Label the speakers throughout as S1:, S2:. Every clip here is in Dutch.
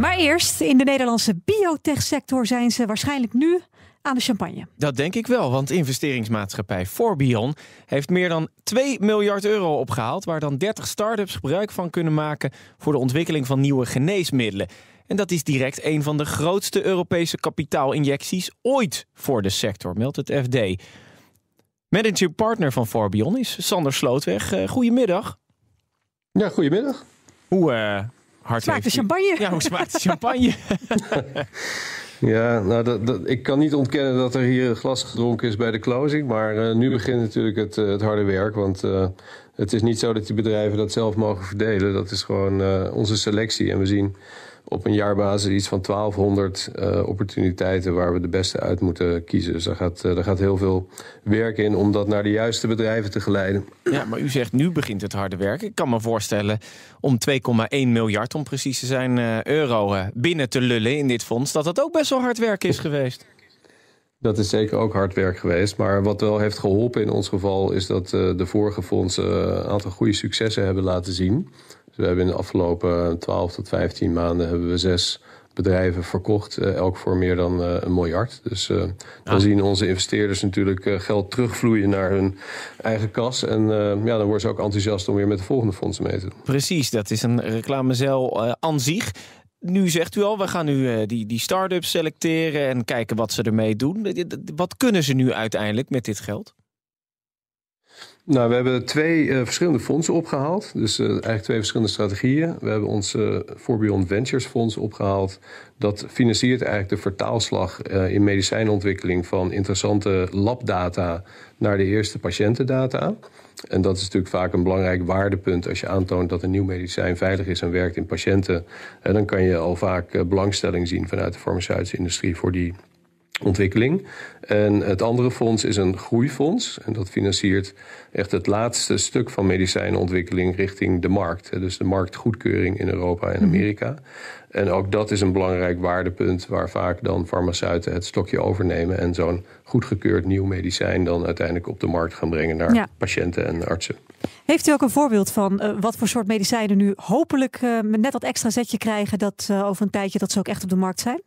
S1: Maar eerst, in de Nederlandse biotechsector zijn ze waarschijnlijk nu aan de champagne.
S2: Dat denk ik wel, want investeringsmaatschappij Forbion heeft meer dan 2 miljard euro opgehaald, waar dan 30 start-ups gebruik van kunnen maken voor de ontwikkeling van nieuwe geneesmiddelen. En dat is direct een van de grootste Europese kapitaalinjecties ooit voor de sector, meldt het FD. Managing partner van Forbion is Sander Slootweg. Eh, goedemiddag. Ja, goedemiddag. Hoe, eh, hart smaakt heeft. champagne? Ja, hoe smaakt de champagne?
S3: ja, nou, dat, ik kan niet ontkennen dat er hier een glas gedronken is bij de closing. Maar eh, nu begint natuurlijk het, eh, het harde werk. Want eh, het is niet zo dat die bedrijven dat zelf mogen verdelen. Dat is gewoon onze selectie. En we zien op een jaarbasis iets van 1200 eh, opportuniteiten waar we de beste uit moeten kiezen. Dus daar gaat, eh, daar gaat heel veel werk in om dat naar de juiste
S2: bedrijven te geleiden. Ja, maar u zegt nu begint het harde werk. Ik kan me voorstellen om 2,1 miljard, om precies te zijn, eh, euro binnen te lullen in dit fonds, dat dat ook best wel hard werk is geweest.
S3: Dat is zeker ook hard werk geweest. Maar wat wel heeft geholpen in ons geval is dat uh, de vorige fondsen een aantal goede successen hebben laten zien. Dus we hebben in de afgelopen 12 tot 15 maanden hebben we zes bedrijven verkocht, eh, elk voor meer dan eh, een miljard. Dus eh, dan zien onze investeerders natuurlijk geld terugvloeien naar hun eigen kas. En ja, dan worden ze ook enthousiast om weer met de volgende fondsen mee te doen.
S2: Precies, dat is een reclamecel aan zich. Nu zegt u al, we gaan nu die, die start-ups selecteren en kijken wat ze ermee doen. Wat kunnen ze nu uiteindelijk met dit geld?
S3: Nou, we hebben twee eh, verschillende fondsen opgehaald. Dus eh, eigenlijk twee verschillende strategieën. We hebben ons eh, Forbion Ventures fonds opgehaald. Dat financiert eigenlijk de vertaalslag in medicijnontwikkeling van interessante labdata naar de eerste patiëntendata. En dat is natuurlijk vaak een belangrijk waardepunt. Als je aantoont dat een nieuw medicijn veilig is en werkt in patiënten, dan kan je al vaak belangstelling zien vanuit de farmaceutische industrie voor die ontwikkeling. En het andere fonds is een groeifonds. En dat financiert echt het laatste stuk van medicijnontwikkeling richting de markt. Dus de marktgoedkeuring in Europa en mhm. Amerika. En ook dat is een belangrijk waardepunt waar vaak dan farmaceuten het stokje overnemen. En zo'n goedgekeurd nieuw medicijn dan uiteindelijk op de markt gaan brengen naar patiënten en artsen.
S1: Heeft u ook een voorbeeld van eh, wat voor soort medicijnen nu hopelijk eh, net dat extra zetje krijgen dat eh, over een tijdje dat ze ook echt op de markt zijn?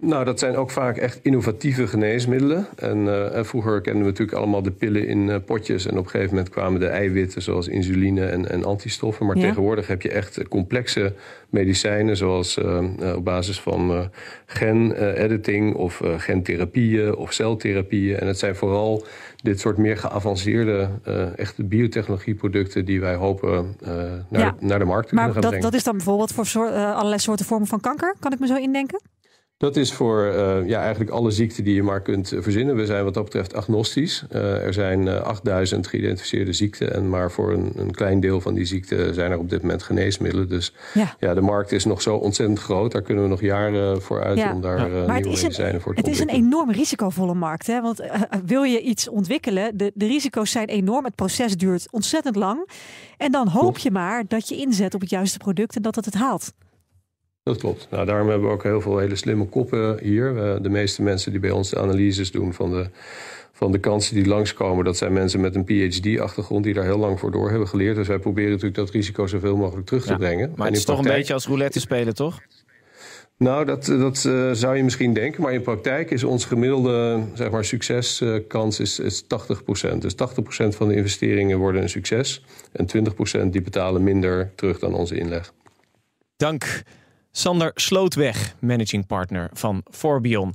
S3: Nou, dat zijn ook vaak echt innovatieve geneesmiddelen. En, eh, vroeger kenden we natuurlijk allemaal de pillen in eh, potjes. En op een gegeven moment kwamen de eiwitten, zoals insuline en, en antistoffen. Maar tegenwoordig heb je echt complexe medicijnen, zoals eh, op basis van gen-editing of gentherapieën of celtherapieën. En het zijn vooral dit soort meer geavanceerde, echte biotechnologieproducten die wij hopen naar, de, naar, de, markt te kunnen gaan brengen. Maar dat is
S1: dan bijvoorbeeld voor allerlei soorten vormen van kanker, kan ik me zo indenken?
S3: Dat is voor eh, ja, eigenlijk alle ziekten die je maar kunt eh, verzinnen. We zijn wat dat betreft agnostisch. Eh, er zijn 8000 geïdentificeerde ziekten. En maar voor een, een, klein deel van die ziekten zijn er op dit moment geneesmiddelen. Dus ja. de markt is nog zo ontzettend groot. Daar kunnen we nog jaren voor uit om daar nieuwe medicijnen voor te Het is een
S1: enorm risicovolle markt. Hè? Want wil je iets ontwikkelen, de, de risico's zijn enorm. Het proces duurt ontzettend lang. En dan hoop je maar dat je inzet op het juiste product en dat het het haalt.
S3: Dat klopt. Nou, daarom hebben we ook heel veel hele slimme koppen hier. de meeste mensen die bij ons de analyses doen van de, van de kansen die langskomen, dat zijn mensen met een PhD-achtergrond die daar heel lang voor door hebben geleerd. Dus wij proberen natuurlijk dat risico zoveel mogelijk terug te brengen. Maar het is toch een beetje
S2: als roulette spelen, toch?
S3: Nou, dat, dat eh, zou je misschien denken, maar in praktijk is ons gemiddelde zeg maar, succeskans is, is 80%. Dus 80% van de investeringen worden een succes en 20% die betalen minder terug dan
S2: onze inleg. Dank Sander Slootweg, managing partner van Forbion.